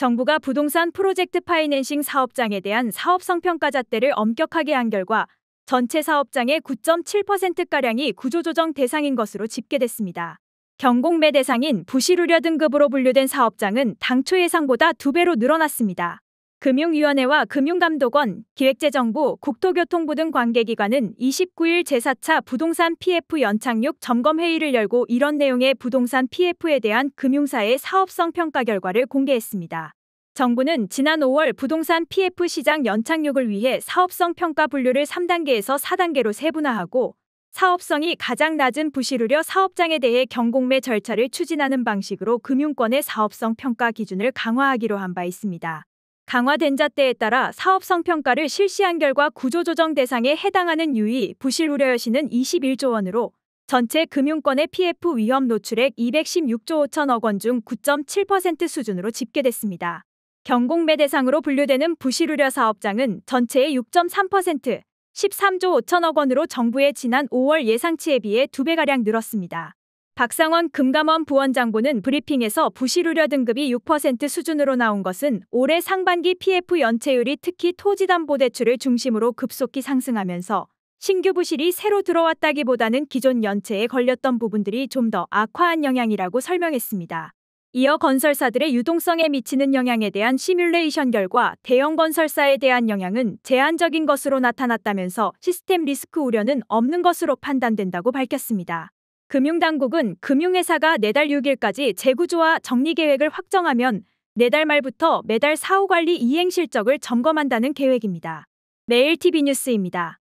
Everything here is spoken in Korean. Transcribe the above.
정부가 부동산 프로젝트 파이낸싱 사업장에 대한 사업성 평가잣대를 엄격하게 한 결과 전체 사업장의 9.7%가량이 구조조정 대상인 것으로 집계됐습니다. 경공매 대상인 부실 우려 등급으로 분류된 사업장은 당초 예상보다 2배로 늘어났습니다. 금융위원회와 금융감독원, 기획재정부, 국토교통부 등 관계기관은 29일 제4차 부동산 PF 연착륙 점검회의를 열고 이런 내용의 부동산 PF에 대한 금융사의 사업성 평가 결과를 공개했습니다. 정부는 지난 5월 부동산 PF 시장 연착륙을 위해 사업성 평가 분류를 3단계에서 4단계로 세분화하고 사업성이 가장 낮은 부실우려 사업장에 대해 경공매 절차를 추진하는 방식으로 금융권의 사업성 평가 기준을 강화하기로 한 바 있습니다. 강화된 잣대에 따라 사업성 평가를 실시한 결과 구조조정 대상에 해당하는 유의 부실 우려 여신은 21조 원으로 전체 금융권의 PF 위험 노출액 216조 5천억 원 중 9.7% 수준으로 집계됐습니다. 경공매 대상으로 분류되는 부실우려 사업장은 전체의 6.3%, 13조 5천억 원으로 정부의 지난 5월 예상치에 비해 2배가량 늘었습니다. 박상원 금감원 부원장보는 브리핑에서 부실 우려 등급이 6% 수준으로 나온 것은 올해 상반기 PF 연체율이 특히 토지담보대출을 중심으로 급속히 상승하면서 신규 부실이 새로 들어왔다기보다는 기존 연체에 걸렸던 부분들이 좀 더 악화한 영향이라고 설명했습니다. 이어 건설사들의 유동성에 미치는 영향에 대한 시뮬레이션 결과 대형 건설사에 대한 영향은 제한적인 것으로 나타났다면서 시스템 리스크 우려는 없는 것으로 판단된다고 밝혔습니다. 금융당국은 금융회사가 내달 6일까지 재구조와 정리 계획을 확정하면 내달 말부터 매달 사후 관리 이행 실적을 점검한다는 계획입니다. 매일 TV 뉴스입니다.